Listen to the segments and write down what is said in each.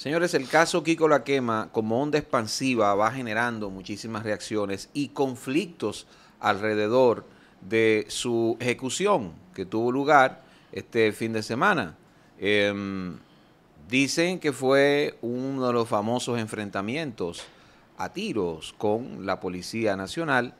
Señores, el caso Kiko La Quema, como onda expansiva, va generando muchísimas reacciones y conflictos alrededor de su ejecución que tuvo lugar este fin de semana. Em, dicen que fue uno de los famosos enfrentamientos a tiros con la Policía Nacional,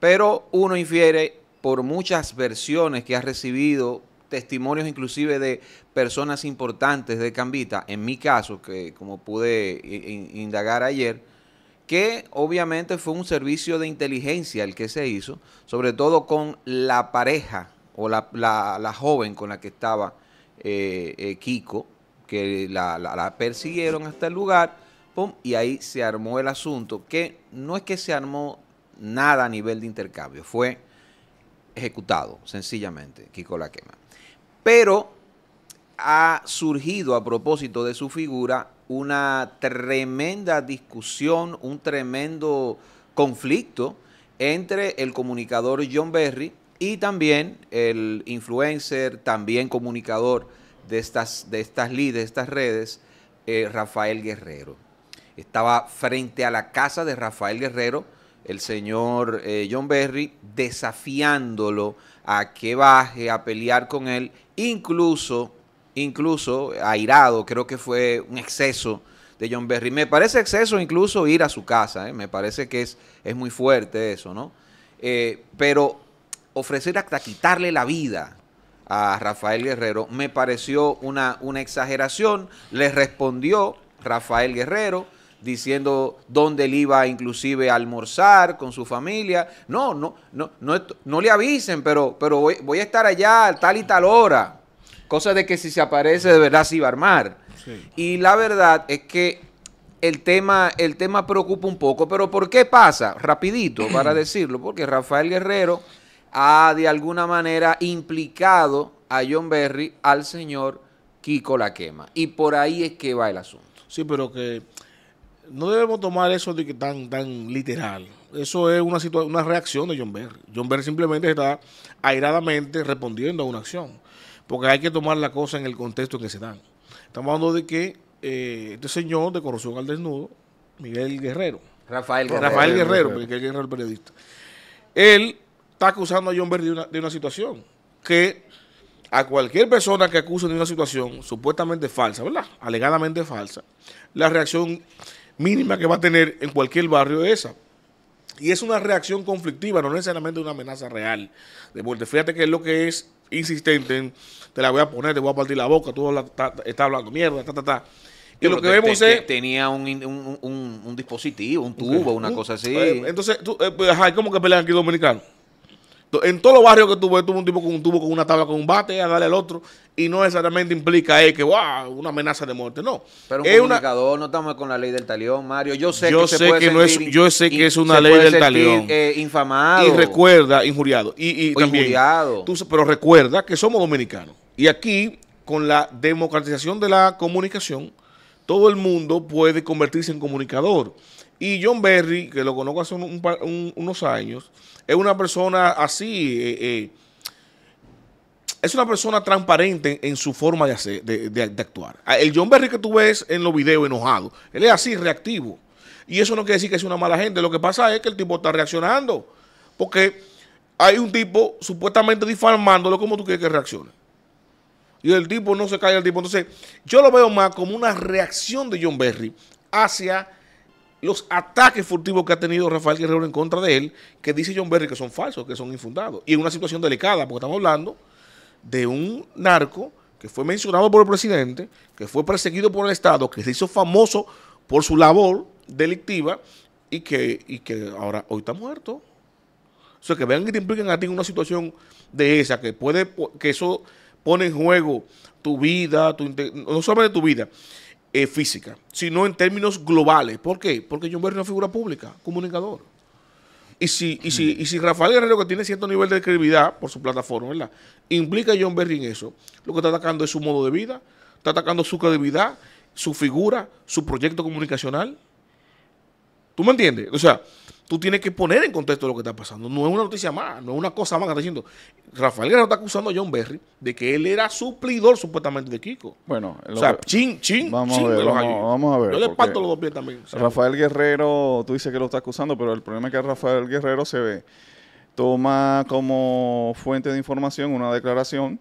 pero uno infiere por muchas versiones que ha recibido testimonios inclusive de personas importantes de Cambita, en mi caso, que como pude indagar ayer, que obviamente fue un servicio de inteligencia el que se hizo, sobre todo con la pareja o la, joven con la que estaba eh, eh, Kiko, que la, persiguieron hasta el lugar, y ahí se armó el asunto, que no es que se armó nada a nivel de intercambio, fue ejecutado, sencillamente, Kiko la quema. Pero ha surgido a propósito de su figura una tremenda discusión, un tremendo conflicto entre el comunicador John Berry y también el influencer, también comunicador de estas, de estas de estas redes, eh, Rafael Guerrero. Estaba frente a la casa de Rafael Guerrero, el señor eh, John Berry, desafiándolo a que baje, a pelear con él, incluso, incluso airado, creo que fue un exceso de John Berry. Me parece exceso incluso ir a su casa, ¿eh? me parece que es, es, muy fuerte eso, ¿no? Eh, pero ofrecer hasta quitarle la vida a Rafael Guerrero me pareció una, una exageración, le respondió Rafael Guerrero, diciendo dónde él iba inclusive a almorzar con su familia. No, no, no, no, no le avisen, pero, pero voy, a estar allá a tal y tal hora. Cosa de que si se aparece de verdad se iba a armar. Y la verdad es que el tema, el tema preocupa un poco, pero ¿por qué pasa? Rapidito, para decirlo, porque Rafael Guerrero ha de alguna manera implicado a John Berry, al señor Kiko Laquema. Y por ahí es que va el asunto. Sí, pero que no debemos tomar eso de que tan, tan literal. Eso es una, una reacción de John Berry. John Berry simplemente está airadamente respondiendo a una acción. Porque hay que tomar la cosa en el contexto en que se dan. Estamos hablando de que eh, este señor de corrupción al desnudo, Miguel Guerrero. Rafael Guerrero. Rafael Guerrero, Miguel Guerrero, el periodista. Él está acusando a John Berry de una, situación que a cualquier persona que acuse de una situación supuestamente falsa, ¿verdad? Alegadamente falsa, la reacción mínima que va a tener en cualquier barrio esa. Y es una reacción conflictiva, no necesariamente una amenaza real de muerte. Fíjate que es lo que es insistente te la voy a poner, te voy a partir la boca, tú estás hablando mierda, ta, ta, ta. Y lo que vemos es... Tenía un, dispositivo, un tubo, una cosa así. Eh, entonces, tú, eh, pues, ¿cómo que pelean aquí dominicanos? En todos los barrios que tuve, tuvo un tipo con un tubo, con una tabla, con un bate, a darle al otro. Y no necesariamente implica eh, que una amenaza de muerte, no. Pero un comunicador, no estamos con la ley del talión, Mario. Yo sé que, que no es, Yo sé que es una ley del talión. Eh, infamado. Y recuerda, injuriado. Y, pero recuerda que somos dominicanos. Y aquí, con la democratización de la comunicación, todo el mundo puede convertirse en comunicador. Y John Berry, que lo conozco hace unos años, es una persona así, eh, eh, es una persona transparente en, su forma de, de, actuar. Ah, el John Berry que tú ves en los videos enojado, él es así, reactivo. Y eso no quiere decir que es una mala gente, lo que pasa es que el tipo está reaccionando. Porque hay un tipo supuestamente difamándolo, como tú quieres que reaccione? Y el tipo no se cae al tipo. Entonces, yo lo veo más como una reacción de John Berry hacia los ataques furtivos que ha tenido Rafael Guerrero en contra de él, que dice John Berry que son falsos, que son infundados. Y en una situación delicada, porque estamos hablando de un narco que fue mencionado por el presidente, que fue perseguido por el Estado, que se hizo famoso por su labor delictiva y que, y que ahora hoy está muerto. O sea, que vean que te impliquen a ti en una situación de esa, que puede, que eso pone en juego tu vida, tu, no solamente tu vida, eh, física, sino en términos globales. ¿Por qué? Porque John Berry es una figura pública, comunicador. Y si, y si, y si Rafael Guerrero, que tiene cierto nivel de credibilidad por su plataforma, ¿verdad? implica a John Berry en eso, lo que está atacando es su modo de vida, está atacando su credibilidad, su figura, su proyecto comunicacional. ¿Tú me entiendes? O sea, tú tienes que poner en contexto lo que está pasando. No es una noticia más, no es una cosa más que está diciendo. Rafael Guerrero está acusando a John Berry de que él era suplidor supuestamente de Kiko. Bueno, o sea, ching, chin, chin, vamos chin. A ver, vamos, a ver. Yo le parto los dos pies también. Rafael Guerrero, tú dices que lo está acusando, pero el problema es que Rafael Guerrero se ve. Toma como fuente de información una declaración,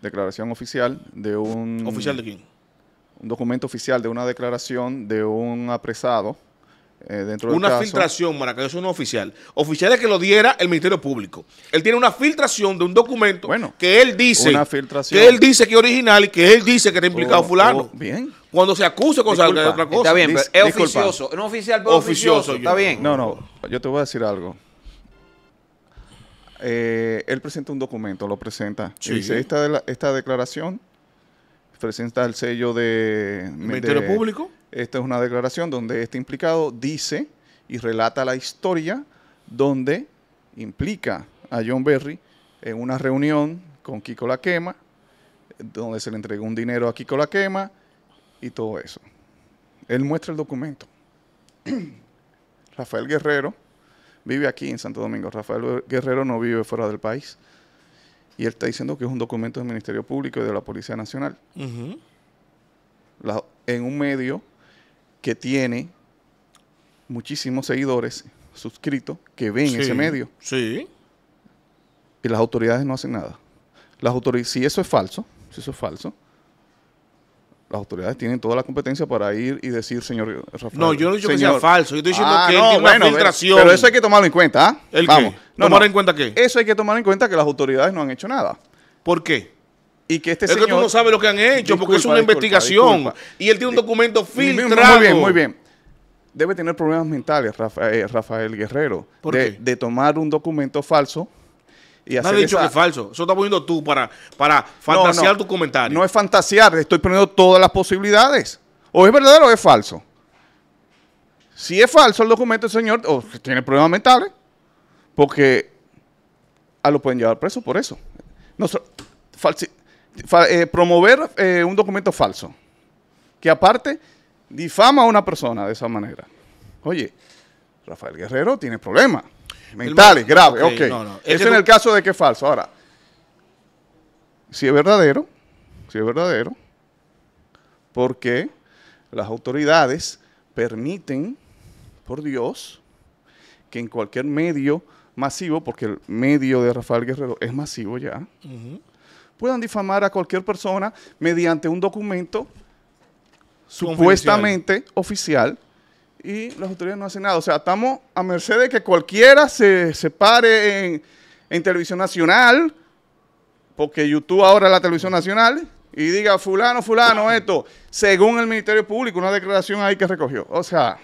declaración oficial de un. ¿Oficial de quién? Un documento oficial de una declaración de un apresado eh, una filtración, Maraca, eso no oficial. Oficial es que lo diera el Ministerio Público. Él tiene una filtración de un documento que él dice que él dice que es original y que él dice que está implicado oh, fulano. Oh, bien. Cuando se acusa con otra cosa. Está bien, es oficioso. No oficial, pero oficioso. está bien. No, no, yo te voy a decir algo. Eh, él presenta un documento, lo presenta. dice, esta, esta declaración presenta el sello de... ¿Ministerio Público? Esta es una declaración donde este implicado dice y relata la historia donde implica a John Berry en una reunión con Kiko La Quema, donde se le entregó un dinero a Kiko La Quema y todo eso. Él muestra el documento. Rafael Guerrero vive aquí en Santo Domingo. Rafael Guerrero no vive fuera del país. Y él está diciendo que es un documento del Ministerio Público y de la Policía Nacional. en un medio que tiene muchísimos seguidores suscritos que ven ese medio. Sí. Y las autoridades no hacen nada. Las si eso es falso, si eso es falso, las autoridades tienen toda la competencia para ir y decir, señor Rafael. No, yo no he dicho que sea falso, yo estoy diciendo ah, que no, una filtración. Pero eso hay que tomarlo en cuenta, ¿ah? Vamos. No, ¿Tomar en cuenta qué? Eso hay que tomar en cuenta que las autoridades no han hecho nada. ¿Por qué? Y que este señor, que tú no sabes lo que han hecho, porque es una investigación. Y él tiene un documento filtrado. Muy bien, muy bien. Debe tener problemas mentales, eh, Rafael, Guerrero. de, de tomar un documento falso y hacer no dicho que es falso. Eso está poniendo tú para, para fantasear tu comentario. No es fantasear, estoy poniendo todas las posibilidades. O es verdadero o es falso. Si es falso el documento, el señor o tiene problemas mentales, porque a ah, lo pueden llevar preso por eso. No, eh, promover eh, un documento falso, que aparte difama a una persona de esa manera. Oye, Rafael Guerrero tiene problemas mentales graves, ok. okay. en el caso de que es falso. Ahora, si es verdadero, si es verdadero, porque las autoridades permiten, por Dios, que en cualquier medio masivo, porque el medio de Rafael Guerrero es masivo ya, puedan difamar a cualquier persona mediante un documento supuestamente oficial y las autoridades no hacen nada. O sea, estamos a merced de que cualquiera se, se pare en, televisión nacional, porque YouTube ahora es la televisión nacional, y diga, fulano, fulano, esto, según el Ministerio Público, una declaración ahí que recogió. O sea,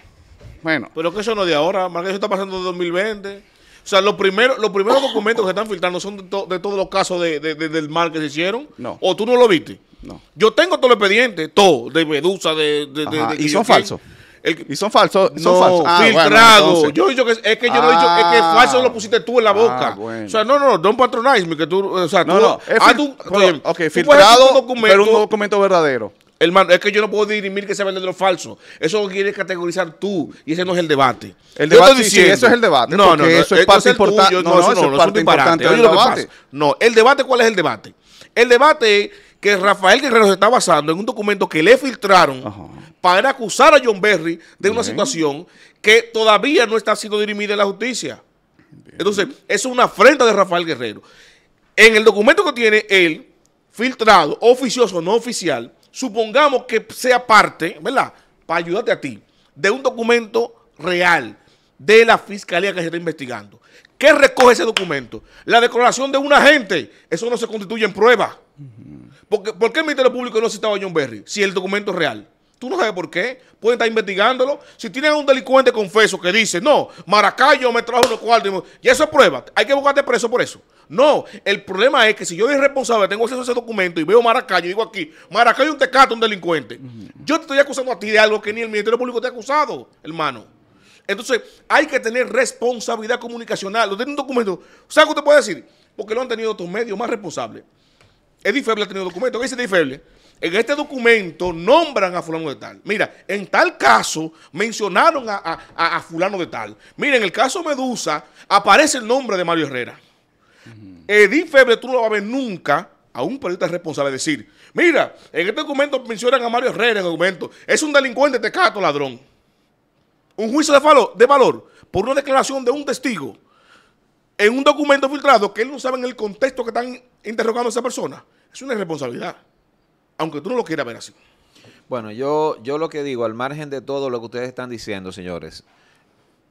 bueno. Pero que eso no de ahora, más que eso está pasando en 2020. O sea, los primeros, los primeros documentos que están filtrando son de, de todos los casos de, del mal que se hicieron. No. ¿O tú no lo viste? No. Yo tengo todo el expediente, todo, de Medusa, de... y son falsos. y son falsos. No, son falsos. filtrado. yo he que es que yo he dicho es que ah. falso lo pusiste tú en la ah, boca. O sea, no, no, don't patronize me que tú, o sea, no, tú, no, es filtrado, pero un documento verdadero. Hermano, es que yo no puedo dirimir que sea verdadero o falso. Eso lo quieres categorizar tú y ese no es el debate. El yo estoy diciendo, sí, eso es el debate. No, no, no, eso es eh, parte importante. No, no, eso no, es parte importante No, el debate, ¿cuál es el debate? El debate es que Rafael Guerrero se está basando en un documento que le filtraron para acusar a John Berry de una situación que todavía no está siendo dirimida en la justicia. Entonces, eso es una afrenta de Rafael Guerrero. En el documento que tiene él, filtrado, oficioso, no oficial, supongamos que sea parte, ¿verdad? Para ayudarte a ti, de un documento real de la fiscalía que se está investigando. ¿Qué recoge ese documento? La declaración de un agente. Eso no se constituye en prueba. ¿Por qué el Ministerio Público no citaba a John Berry si el documento es real? Tú no sabes por qué. Pueden estar investigándolo. Si tienes un delincuente confeso que dice, no, Maracayo me trajo unos cuartos. Y eso es prueba. Hay que buscarte preso por eso. No, el problema es que si yo soy responsable, tengo acceso a ese documento y veo Maracayo, digo aquí, Maracayo es un tecato, un delincuente. Yo te estoy acusando a ti de algo que ni el Ministerio Público te ha acusado, hermano. Entonces, hay que tener responsabilidad comunicacional. Lo tiene un documento. ¿Sabes qué usted puede decir? Porque lo han tenido otros medios más responsables. Edith Feble ha tenido documentos. ¿Qué dice Edith Feble? en este documento nombran a fulano de tal. Mira, en tal caso mencionaron a, fulano de tal. Mira, en el caso Medusa aparece el nombre de Mario Herrera. Edith Febre, tú no vas a ver nunca a un periodista responsable decir, mira, en este documento mencionan a Mario Herrera en el documento. Es un delincuente, tecato, ladrón. Un juicio de, de valor por una declaración de un testigo en un documento filtrado que él no sabe en el contexto que están interrogando a esa persona. Es una irresponsabilidad aunque tú no lo quieras ver así. Bueno, yo, yo lo que digo, al margen de todo lo que ustedes están diciendo, señores,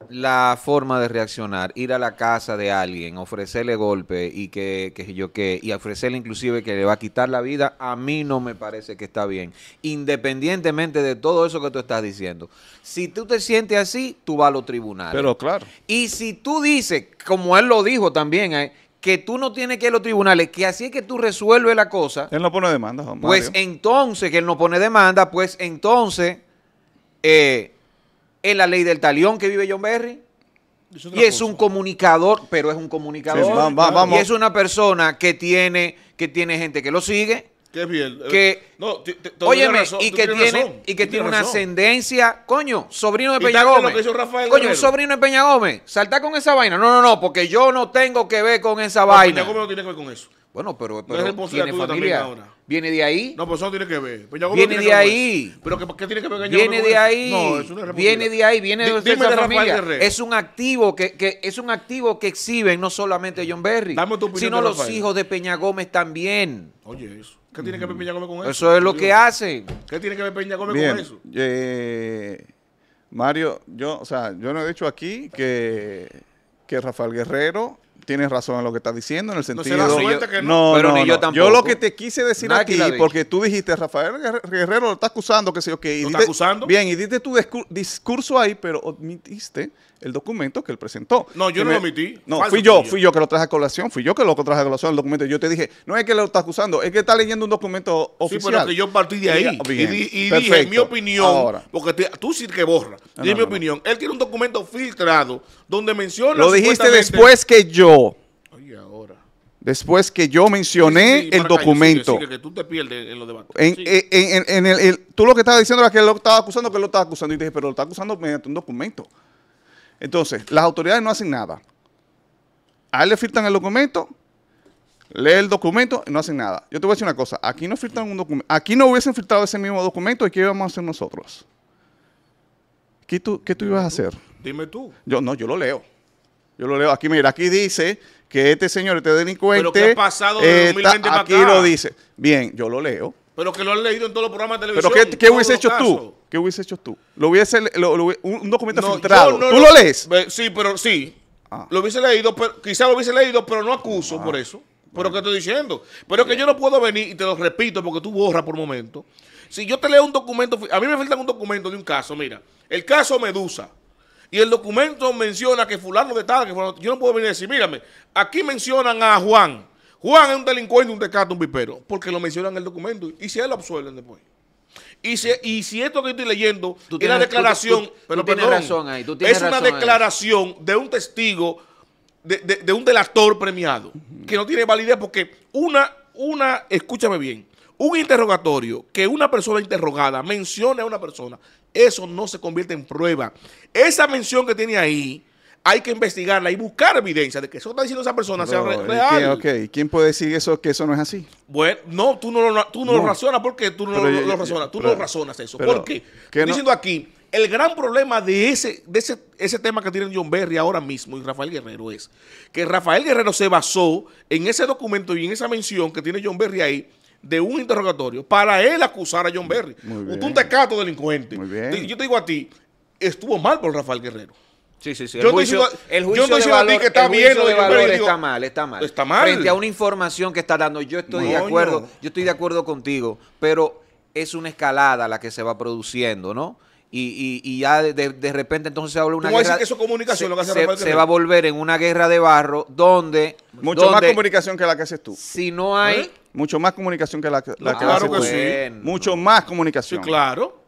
la forma de reaccionar, ir a la casa de alguien, ofrecerle golpe y que, yo que y ofrecerle inclusive que le va a quitar la vida, a mí no me parece que está bien, independientemente de todo eso que tú estás diciendo. Si tú te sientes así, tú vas a los tribunales. Pero claro. Y si tú dices, como él lo dijo también, eh, que tú no tienes que ir a los tribunales, que así es que tú resuelves la cosa. Él no pone demanda, pues Mario. Pues entonces, que él no pone demanda, pues entonces eh, es la ley del talión que vive John Berry. y es un comunicador, pero es un comunicador. Y es una persona que tiene, que tiene gente que lo sigue Qué bien. Que, eh, no, te, te, razón, y, que tiene, y que tiene, una ascendencia, coño, sobrino de Peña Gómez. Coño, un sobrino de Peña Gómez. Saltar con esa vaina. No, no, no, porque yo no tengo que ver con esa no, vaina. Peña Gómez no tiene que ver con eso. Bueno, pero, pero no es tiene familia. Viene de ahí. No, pues eso no tiene que ver. Peña Gómez viene de ahí. Pero ¿qué, ¿qué, tiene que ver con Gómez? Viene de ahí. No, es una viene de ahí, viene de, familia. Es un activo que, que, es un activo que exhiben no solamente John Berry, Dame tu sino los hijos de Peña Gómez también. Oye, eso. ¿Qué tiene que ver Peña Gómez con eso? Eso es lo que hace. ¿Qué tiene que ver Peña Gómez con eso? Eh, Mario, yo, o sea, yo no he dicho aquí que, que Rafael Guerrero tienes razón en lo que estás diciendo, en el sentido. No, no. pero yo tampoco. Yo lo que te quise decir aquí porque tú dijiste, Rafael Guerrero lo está acusando, que sé que. ¿Lo está acusando? Bien, y diste tu discurso ahí, pero omitiste el documento que él presentó. No, yo no lo omití. No, fui yo, fui yo que lo traje a colación, fui yo que lo traje a colación el documento. Yo te dije, no es que lo está acusando, es que está leyendo un documento oficial. Sí, pero que yo partí de ahí y, y, dije mi opinión, porque tú sí que borra. mi opinión. Él tiene un documento filtrado donde menciona. Lo dijiste después que yo ahora. Después que yo mencioné el documento. tú te pierdes en los debates. tú lo que estabas diciendo era que lo estaba acusando, que lo estaba acusando. Y dije, pero lo está acusando mediante un documento. Entonces, las autoridades no hacen nada. A él le filtran el documento, lee el documento y no hacen nada. Yo te voy a decir una cosa. Aquí no filtran un documento. Aquí no hubiesen filtrado ese mismo documento. ¿Y qué íbamos a hacer nosotros? ¿Qué tú, qué tú ibas a hacer? Dime tú. Yo, no, yo lo leo. Yo lo leo aquí, mira, aquí dice que este señor, este delincuente. Pero que ha pasado de 2020 eh, Aquí lo dice. Bien, yo lo leo. Pero que lo han leído en todos los programas de televisión. Pero ¿qué, hubiese hecho tú? ¿Qué hubiese hecho tú? Lo hubiese, un documento no, filtrado. ¿Tú lo, lees? sí, pero sí. Ah. Lo hubiese leído, pero, lo hubiese leído, pero no acuso ah, por eso. Pero ¿qué estoy diciendo? Pero que yo no puedo venir, y te lo repito porque tú borras por momento. Si yo te leo un documento, a mí me falta un documento de un caso, mira. El caso Medusa y el documento menciona que fulano de tal, que yo no puedo venir a decir, mírame, aquí mencionan a Juan. Juan es un delincuente, un tecato, un vipero. porque lo mencionan en el documento. Y si él lo absuelven después. Y si, esto que estoy leyendo es la declaración, pero es una declaración de un testigo, de, un delator premiado, que no tiene validez porque una, una, escúchame bien, un interrogatorio que una persona interrogada mencione a una persona eso no se convierte en prueba. Esa mención que tiene ahí, hay que investigarla y buscar evidencia de que eso está diciendo esa persona sea real. Ok, ok ¿Quién puede decir eso que eso no es así? Bueno, no, tú no lo, tú razonas. ¿Por qué tú no lo, razonas? Tú no razonas eso. ¿Por qué? Estoy diciendo aquí, el gran problema de ese, de ese, ese tema que tienen John Berry ahora mismo y Rafael Guerrero es que Rafael Guerrero se basó en ese documento y en esa mención que tiene John Berry ahí de un interrogatorio para él acusar a John Berry. Usted un tecato delincuente. Yo te digo a ti, estuvo mal por Rafael Guerrero. Sí, sí, sí. El yo juicio, a ti que está bien. de valor está mal, está mal. Frente a una información que está dando, yo estoy de acuerdo, yo estoy de acuerdo contigo, pero es una escalada la que se va produciendo, ¿no? y, y, ya de, de, repente entonces se habla una guerra. eso comunicación, se, va a volver en una guerra de barro donde. Mucho más comunicación que la que haces tú. Si no hay. ¿Eh? Mucho más comunicación que la, que ah, claro que Sí. Mucho más comunicación. claro.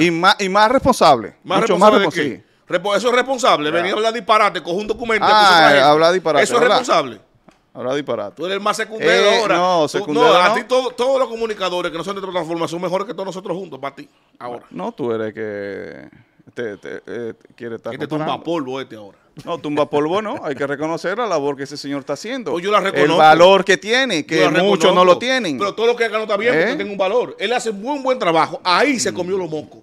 Y más, y más responsable. Más Mucho más responsable. Eso es responsable. Venir a hablar disparate, coge un documento. Ah, hablar disparate. Eso es responsable. Ahora disparate. Tú eres el más secundario eh, ahora. No, a ti todos los comunicadores que no son de transformación son mejores que todos nosotros juntos para ti. Ahora. No, tú eres que. Eh, quiere estar este tumba polvo este ahora. No, tumba polvo no. Hay que reconocer la labor que ese señor está haciendo. Pues yo El valor que tiene, que muchos no lo tienen. Pero todo lo que ha ganado está bien ¿Eh? tiene un valor. Él hace un buen, trabajo. Ahí se comió los moco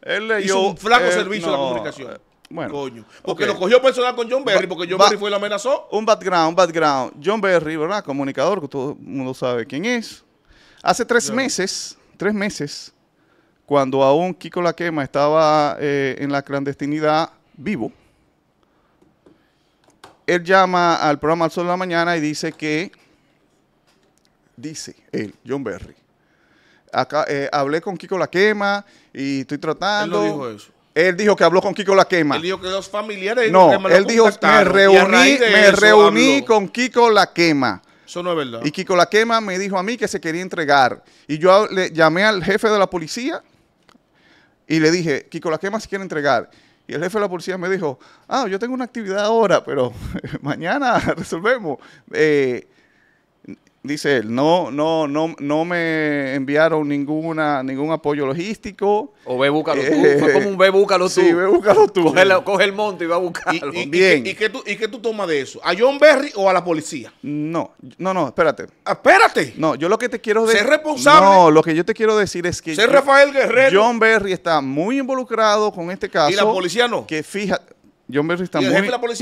Él le Hizo un flaco servicio a la comunicación. Bueno, Porque lo cogió personal con John Berry, porque John Berry fue el lo amenazó. Un background, un background. John Berry, ¿verdad? Comunicador, que todo el mundo sabe quién es. Hace tres meses, tres meses, cuando aún Kiko La Quema estaba eh, en la clandestinidad vivo, él llama al programa Al Sol de la Mañana y dice que, dice él, John Berry, acá, eh, hablé con Kiko La Quema y estoy tratando... Él lo dijo eso. Él dijo que habló con Kiko La Quema. Él dijo que los familiares. No, él dijo me reuní, me reuní con Kiko La Quema. Eso no es verdad. Y Kiko La Quema me dijo a mí que se quería entregar. Y yo le llamé al jefe de la policía y le dije, Kiko La Quema se quiere entregar. Y el jefe de la policía me dijo, ah, yo tengo una actividad ahora, pero mañana resolvemos. Eh, dice él, no, no, no, no me enviaron ninguna, ningún apoyo logístico. O ve búscalo tú. Eh, Fue como un ve búscalo tú. Sí, ve búscalo tú. Coge, el monte y va a buscarlo. Bien. ¿Y, qué tú, y qué tú tomas de eso? ¿A John Berry o a la policía? No, no, no, espérate. Espérate. No, yo lo que te quiero decir. Ser responsable. No, lo que yo te quiero decir es que. Rafael Guerrero. John Berry está muy involucrado con este caso. Y la policía no. Que fíjate. John Berry está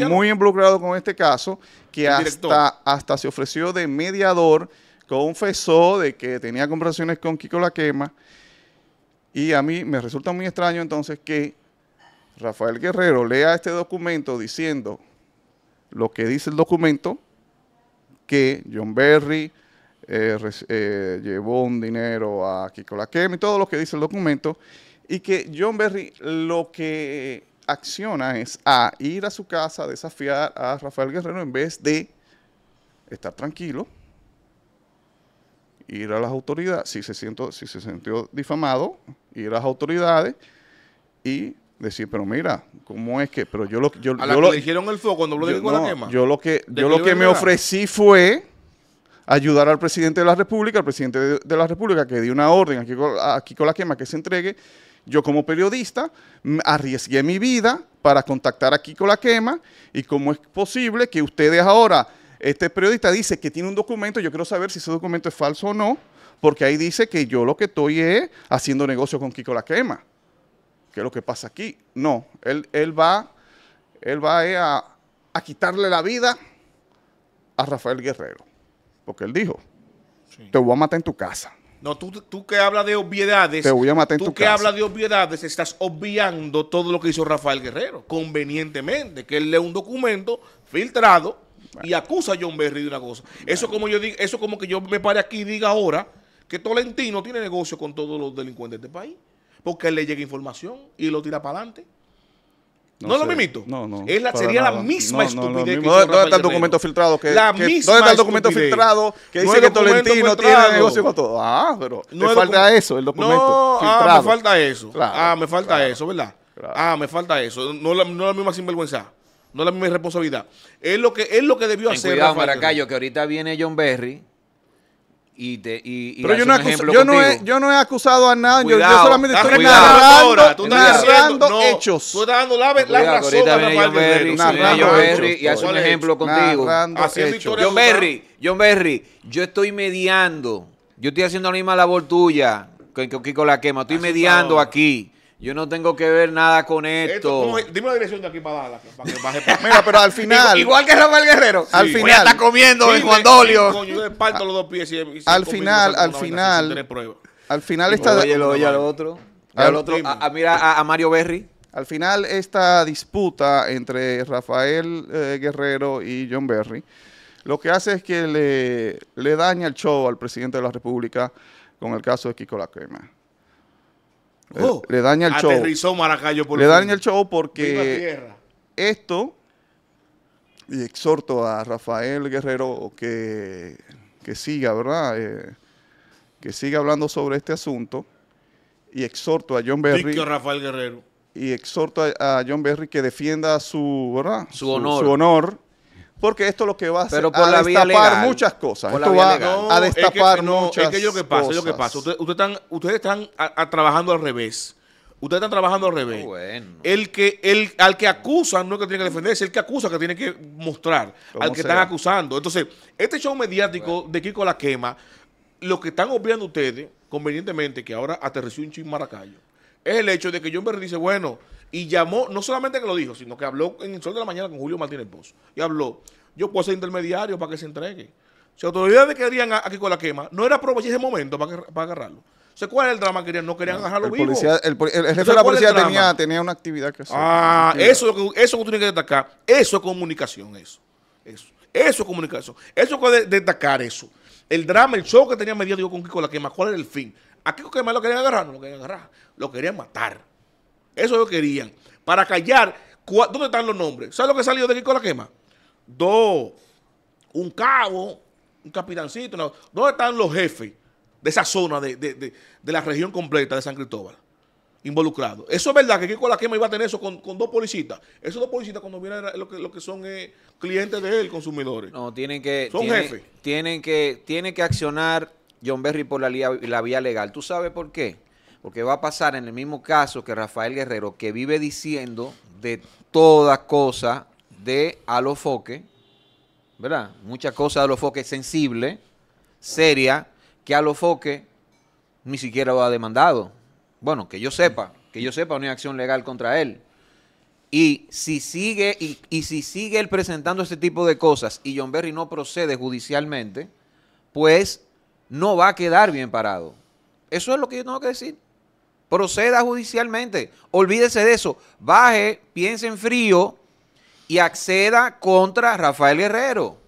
muy, involucrado con este caso, que hasta, se ofreció de mediador, confesó de que tenía conversaciones con Kiko Laquema Y a mí me resulta muy extraño entonces que Rafael Guerrero lea este documento diciendo lo que dice el documento, que John Berry eh, eh, llevó un dinero a Kiko Laquema y todo lo que dice el documento, y que John Berry lo que acciona es a ir a su casa a desafiar a Rafael Guerrero en vez de estar tranquilo, ir a las autoridades, si se, siento, si se sintió difamado, ir a las autoridades y decir, pero mira, ¿cómo es que? Pero yo lo que dijeron el fuego cuando lo la quema. Yo lo que, yo lo que me ofrecí fue ayudar al presidente de la República, al presidente de, la República que dio una orden aquí, aquí con la quema que se entregue yo como periodista mm, arriesgué mi vida para contactar aquí con la quema y cómo es posible que ustedes ahora, este periodista dice que tiene un documento, yo quiero saber si ese documento es falso o no, porque ahí dice que yo lo que estoy es haciendo negocio con Kiko la quema. ¿Qué es lo que pasa aquí? No, él, él va, él va eh, a, quitarle la vida a Rafael Guerrero, porque él dijo, te voy a matar en tu casa. No, tú, tú que hablas de obviedades. tú que hablas de obviedades, estás obviando todo lo que hizo Rafael Guerrero, convenientemente, que él lee un documento filtrado y acusa a John Berry de una cosa. Eso como yo digo, eso como que yo me pare aquí y diga ahora que Tolentino tiene negocio con todos los delincuentes de este país, porque él le llega información y lo tira para adelante. No, lo mimito. No, no. sería la misma estupidez. No, que ¿Dónde está el documento filtrado? Que, la que, misma ¿Dónde está el documento filtrado que dice que Tolentino tiene negocio con todo? Ah, pero no me falta eso, el documento ah, filtrado. Ah, ah, me falta eso. ah, me falta eso, ¿verdad? Ah, me falta eso. No la, no la misma sinvergüenza. No la misma irresponsabilidad. Es lo que, es lo que debió hacer. Cuidado, Maracayo, que ahorita viene John Berry y te, y, y pero yo no, acuso, yo, no he, yo no he acusado a nadie. cuidado, yo, solamente estoy cuidado, narrando, ahora, tú estás narrando diciendo, hechos. tú estás dando la, la cuidado, razón a viene John Berry, narrando John Berry y hace un ejemplo contigo. John Berry, John Berry, yo estoy mediando, yo estoy haciendo la misma labor tuya que, con la quema, estoy mediando aquí. Yo no tengo que ver nada con esto. dime la dirección de aquí para darla. Para que baje Mira, pero al final. igual que Rafael Guerrero. Al final. Está comiendo en Juan los dos pies y, Al final, al final. al final está. Oye, lo, oye al otro. mira a, Mario Berry. Al final, esta disputa entre Rafael eh, Guerrero y John Berry lo que hace es que le, le daña el show al presidente de la República con el caso de Kiko Laquema. Oh, le, daña el show. Aterrizó Maracayo por Le daña el show porque esto, y exhorto a Rafael Guerrero que, que siga, ¿verdad? Eh, que siga hablando sobre este asunto. Y exhorto a John Berry. Rafael Guerrero. Y exhorto a, John Berry que defienda su, ¿verdad? su honor. Su honor porque esto es lo que va a hacer Pero destapar muchas cosas. Esto va a destapar muchas cosas. Es que lo que pasa, es lo que pasa. Ustedes, están, ustedes están trabajando al revés. Ustedes están trabajando al revés. Ah, el que, el, al que acusan no es que tiene que defenderse, el que acusa que tiene que mostrar al que están acusando. Entonces, este show mediático de Kiko La Quema, lo que están obviando ustedes, convenientemente, que ahora aterrizó un chin Maracayo, es el hecho de que John Berry dice, bueno, y llamó, no solamente que lo dijo, sino que habló en el sol de la mañana con Julio Martínez Pozo. Y habló, yo puedo ser intermediario para que se entregue. Si autoridades querían aquí con la quema, no era aprovechar ese momento para, para agarrarlo. ¿cuál es el drama? Querían, no querían agarrarlo vivo. el, jefe de la policía tenía, tenía, una actividad que hacer. Ah, eso, eso que tú tienes que destacar. Eso es comunicación, eso. Eso, eso es comunicación. Eso es destacar, eso. El drama, el show que tenía mediático con Kiko La Quema, ¿cuál era el fin? A Kiko Quema lo querían agarrar, no lo querían agarrar. Lo querían matar. Eso lo querían. Para callar, ¿dónde están los nombres? ¿Sabes lo que salió de aquí la quema? Dos, un cabo, un capitancito. No. ¿Dónde están los jefes de esa zona, de, la región completa de San Cristóbal? involucrados. Eso es verdad que Kiko la quema iba a tener eso con, dos policías. Esos dos policías cuando vienen lo que, que son eh, clientes de él, consumidores. No, tienen que... Son jefes. Tienen que, que accionar John Berry por la, la vía legal. ¿Tú sabes por qué? Porque va a pasar en el mismo caso que Rafael Guerrero, que vive diciendo de toda cosa de alofoque, ¿verdad? Mucha cosa de alofoque sensible, seria, que alofoque ni siquiera lo ha demandado. Bueno, que yo sepa, que yo sepa, no hay acción legal contra él. Y si sigue, y, y si sigue él presentando este tipo de cosas y John Berry no procede judicialmente, pues no va a quedar bien parado. Eso es lo que yo tengo que decir proceda judicialmente. Olvídese de eso. Baje, piense en frío y acceda contra Rafael Guerrero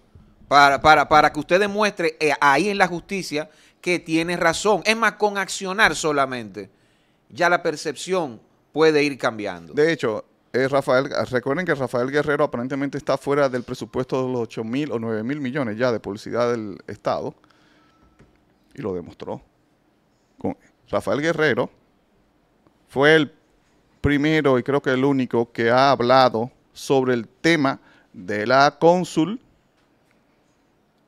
para, que usted demuestre eh, ahí en la justicia que tiene razón. Es más, con accionar solamente, ya la percepción puede ir cambiando. De hecho, es eh, Rafael, recuerden que Rafael Guerrero aparentemente está fuera del presupuesto de los 8 mil o 9 mil millones ya de publicidad del Estado. Y lo demostró. Con Rafael Guerrero fue el primero y creo que el único que ha hablado sobre el tema de la cónsul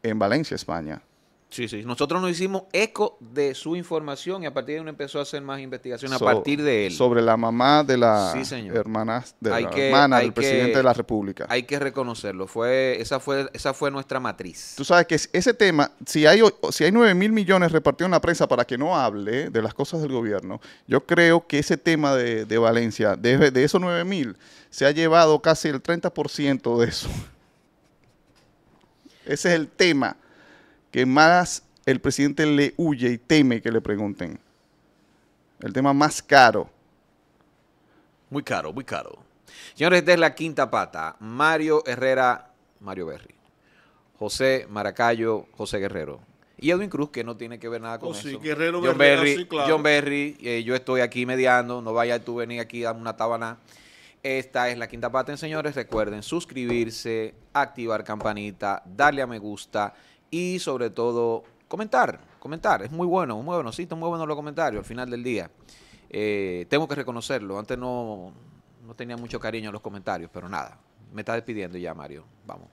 en Valencia, España. Sí, sí. Nosotros nos hicimos eco de su información y a partir de ahí uno empezó a hacer más investigación a partir de él. Sobre la mamá de la hermana, de hermana del presidente de la República. Hay que reconocerlo. Fue, esa, fue, esa fue nuestra matriz. Tú sabes que ese tema, si hay, si hay 9 mil millones repartidos en la prensa para que no hable de las cosas del gobierno, yo creo que ese tema de, Valencia, de, de esos 9 mil, se ha llevado casi el 30% de eso. Ese es el tema que más el presidente le huye y teme que le pregunten. El tema más caro. Muy caro, muy caro. Señores, esta es la quinta pata. Mario Herrera, Mario Berry. José Maracayo, José Guerrero. Y Edwin Cruz, que no tiene que ver nada con oh, eso. Guerrero, John Berry, John Berry eh, yo estoy aquí mediando, no vaya tú venir aquí a una tabana. Esta es la quinta pata, señores. Recuerden suscribirse, activar campanita, darle a me gusta y sobre todo comentar, comentar. Es muy bueno, muy bueno, sí, están buenos los comentarios al final del día. Eh, tengo que reconocerlo, antes no, no tenía mucho cariño en los comentarios, pero nada, me está despidiendo ya Mario, vamos.